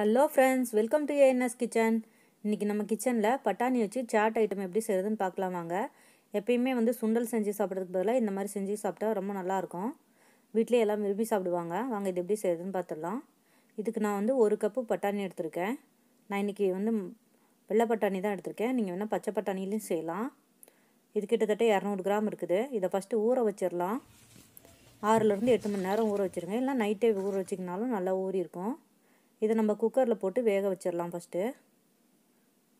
hello friends welcome to ANS kitchen இன்றைக்கி நம்ம கிச்சனில் பட்டாணி வச்சு சாட் ஐட்டம் எப்படி செய்கிறதுன்னு பார்க்கலாம் வாங்க எப்பயுமே வந்து சுண்டல் செஞ்சு சாப்பிட்றதுக்கு பதிலாக இந்த மாதிரி செஞ்சு சாப்பிட்டா ரொம்ப நல்லாயிருக்கும் வீட்டிலே எல்லாம் விரும்பி சாப்பிடுவாங்க வாங்க இது எப்படி செய்கிறதுன்னு பார்த்துடலாம் இதுக்கு நான் வந்து ஒரு கப்பு பட்டாணி எடுத்திருக்கேன் நான் இன்றைக்கி வந்து வெள்ளை பட்டாணி தான் எடுத்திருக்கேன் நீங்கள் வேணால் பச்சை பட்டாணிலையும் செய்யலாம் இது கிட்டத்தட்ட இரநூறு கிராம் இருக்குது இதை ஃபஸ்ட்டு ஊற வச்சிடலாம் ஆறுலேருந்து எட்டு மணி நேரம் ஊற வச்சுருங்க இல்லை நைட்டே ஊற வச்சிங்கனாலும் நல்லா ஊறி இருக்கும் இதை நம்ம குக்கரில் போட்டு வேக வச்சிடலாம் ஃபஸ்ட்டு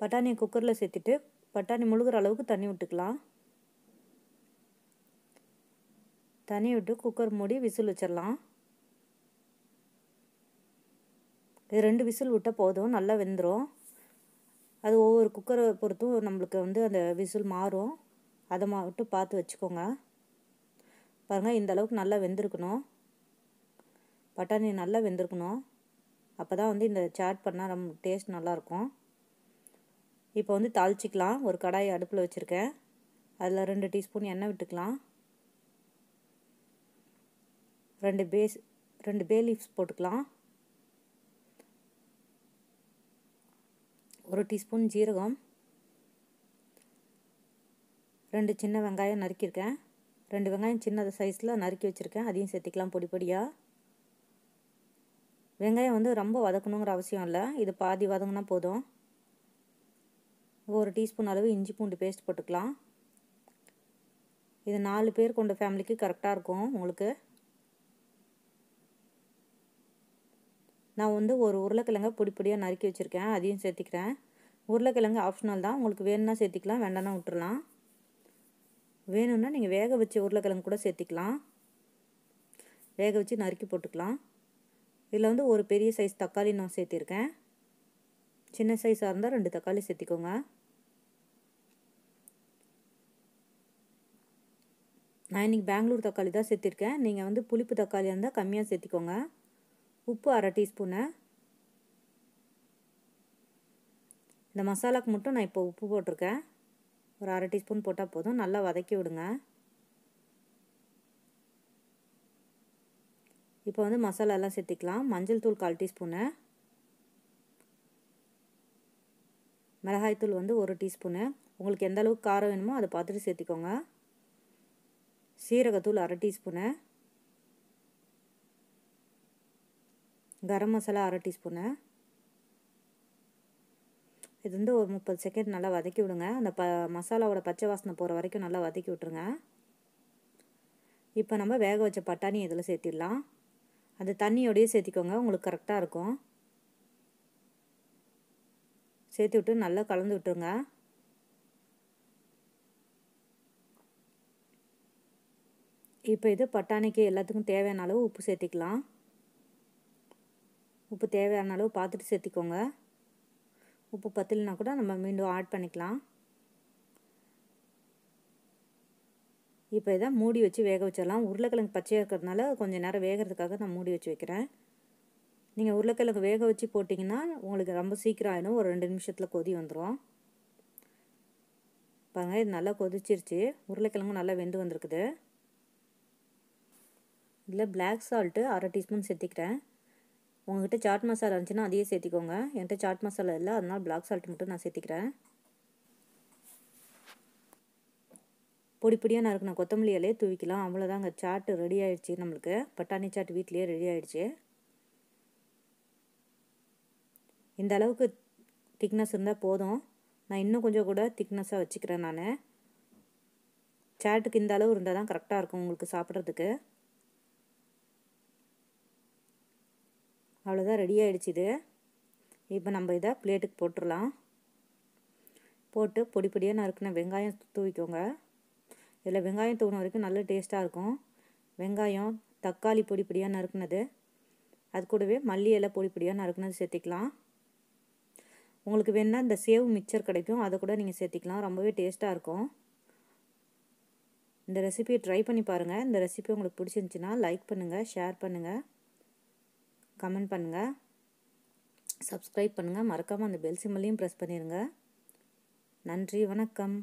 பட்டாணியை குக்கரில் சேர்த்துட்டு பட்டாணி முழுகிற அளவுக்கு தண்ணி விட்டுக்கலாம் தண்ணி விட்டு குக்கர் மூடி விசில் வச்சிடலாம் இது ரெண்டு விசில் விட்டால் போதும் நல்லா வெந்துடும் அது ஒவ்வொரு குக்கரை பொறுத்தும் நம்மளுக்கு வந்து அந்த விசில் மாறும் அதை மட்டும் பார்த்து வச்சுக்கோங்க பாருங்கள் இந்த அளவுக்கு நல்லா வெந்திருக்கணும் பட்டாணி நல்லா வெந்திருக்கணும் அப்போ தான் வந்து இந்த சாட் பண்ணால் ரொம்ப டேஸ்ட் நல்லாயிருக்கும் இப்போ வந்து தாளிச்சிக்கலாம் ஒரு கடாய் அடுப்பில் வச்சுருக்கேன் அதில் ரெண்டு டீஸ்பூன் எண்ணெய் விட்டுக்கலாம் ரெண்டு பேஸ் ரெண்டு பே லீஃப்ஸ் போட்டுக்கலாம் ஒரு டீஸ்பூன் ஜீரகம் ரெண்டு சின்ன வெங்காயம் நறுக்கியிருக்கேன் ரெண்டு வெங்காயம் சின்னது சைஸில் நறுக்கி வச்சுருக்கேன் அதையும் சேர்த்திக்கலாம் பொடி பொடியாக வெங்காயம் வந்து ரொம்ப வதக்கணுங்கிற அவசியம் இல்லை இது பாதி வதங்கினா போதும் ஒரு டீஸ்பூன் அளவு இஞ்சி பூண்டு பேஸ்ட் போட்டுக்கலாம் இது நாலு பேர் கொண்ட ஃபேமிலிக்கு கரெக்டாக இருக்கும் உங்களுக்கு நான் வந்து ஒரு உருளைக்கிழங்கை பொடி பொடியாக நறுக்கி வச்சுருக்கேன் அதையும் சேர்த்திக்கிறேன் உருளைக்கிழங்கு ஆப்ஷனல் தான் உங்களுக்கு வேணும்னா சேர்த்திக்கலாம் வேண்டாம்னா விட்டுறலாம் வேணும்னா நீங்கள் வேக வச்சு உருளைக்கிழங்கு கூட சேர்த்திக்கலாம் வேக வச்சு நறுக்கி போட்டுக்கலாம் இதில் வந்து ஒரு பெரிய சைஸ் தக்காளி நான் சேர்த்திருக்கேன் சின்ன சைஸாக இருந்தால் ரெண்டு தக்காளி சேர்த்திக்கோங்க நான் இன்றைக்கி பெங்களூர் தக்காளி தான் சேர்த்திருக்கேன் நீங்கள் வந்து புளிப்பு தக்காளியாக இருந்தால் கம்மியாக சேர்த்திக்கோங்க உப்பு அரை டீஸ்பூனு இந்த மசாலாக்கு மட்டும் நான் இப்போ உப்பு போட்டிருக்கேன் ஒரு அரை டீஸ்பூன் போட்டால் போதும் நல்லா வதக்கி விடுங்க இப்போ வந்து மசாலாலாம் சேர்த்திக்கலாம் மஞ்சள் தூள் கால் டீஸ்பூனு மிளகாய்த்தூள் வந்து ஒரு டீஸ்பூனு உங்களுக்கு எந்த அளவுக்கு காரம் வேணுமோ அதை பார்த்துட்டு சேர்த்திக்கோங்க சீரகத்தூள் அரை டீஸ்பூனு கரம் மசாலா அரை டீஸ்பூனு இது வந்து ஒரு முப்பது செகண்ட் நல்லா வதக்கி விடுங்க அந்த ப மசாலாவோட பச்சை வாசனை போகிற வரைக்கும் நல்லா வதக்கி விட்ருங்க இப்போ நம்ம வேக வச்ச பட்டாணி இதில் சேர்த்திடலாம் அது தண்ணியோடையே சேர்த்திக்கோங்க உங்களுக்கு கரெக்டாக இருக்கும் சேர்த்து விட்டு நல்லா கலந்து விட்டுருங்க இப்போ இது பட்டாணிக்கு எல்லாத்துக்கும் தேவையான அளவு உப்பு சேர்த்திக்கலாம் உப்பு தேவையான அளவு பார்த்துட்டு சேர்த்திக்கோங்க உப்பு பத்தலைன்னா கூட நம்ம மீண்டும் ஆட் பண்ணிக்கலாம் இப்போ இதை மூடி வச்சு வேக வச்சிடலாம் உருளைக்கிழங்கு பச்சையாக இருக்கிறதுனால கொஞ்சம் நேரம் வேகிறதுக்காக நான் மூடி வச்சு வைக்கிறேன் நீங்கள் உருளைக்கிழங்கு வேக வச்சு போட்டிங்கன்னா உங்களுக்கு ரொம்ப சீக்கிரம் ஆகிடும் ஒரு ரெண்டு நிமிஷத்தில் கொதி வந்துடும் பாருங்க இது நல்லா கொதிச்சிருச்சு உருளைக்கிழங்கு நல்லா வெந்து வந்திருக்குது இதில் பிளாக் சால்ட்டு அரை டீஸ்பூன் சேர்த்திக்கிறேன் உங்கள்கிட்ட சாட் மசாலா இருந்துச்சுன்னா அதையே சேர்த்திக்கோங்க என்கிட்ட சாட் மசாலா இல்லை அதனால் பிளாக் சால்ட் மட்டும் நான் சேர்த்திக்கிறேன் பொடி பொடியாக நறுக்கின கொத்தமல்லி இலையை தூவிக்கலாம் அவ்வளோதாங்க சாட்டு ரெடி ஆகிடுச்சி நம்மளுக்கு பட்டாணி சாட்டு வீட்லேயே ரெடி ஆகிடுச்சு இந்த அளவுக்கு திக்னஸ் இருந்தால் போதும் நான் இன்னும் கொஞ்சம் கூட திக்னஸாக வச்சுக்கிறேன் நான் சாட்டுக்கு இந்த அளவு இருந்தால் தான் கரெக்டாக இருக்கும் உங்களுக்கு சாப்பிட்றதுக்கு அவ்வளோதான் ரெடி ஆகிடுச்சி இது இப்போ நம்ம இதை பிளேட்டுக்கு போட்டுடலாம் போட்டு பொடி பொடியாக நறுக்கின வெங்காயம் தூவிக்கோங்க இதில் வெங்காயம் தூங்கின வரைக்கும் நல்ல டேஸ்ட்டாக இருக்கும் வெங்காயம் தக்காளி பொடி பொடியாக நறுக்குனது அது கூடவே மல்லி இலை பொடி பொடியாக நறுக்குனது சேர்த்திக்கலாம் உங்களுக்கு வேணால் இந்த சேவ் மிக்சர் கிடைக்கும் அதை கூட நீங்கள் சேர்த்திக்கலாம் ரொம்பவே டேஸ்ட்டாக இருக்கும் இந்த ரெசிபியை ட்ரை பண்ணி பாருங்கள் இந்த ரெசிபி உங்களுக்கு பிடிச்சிருந்துச்சின்னா லைக் பண்ணுங்கள் ஷேர் பண்ணுங்கள் கமெண்ட் பண்ணுங்கள் சப்ஸ்கிரைப் பண்ணுங்கள் மறக்காமல் அந்த பெல் சிம்மலையும் ப்ரெஸ் பண்ணிடுங்க நன்றி வணக்கம்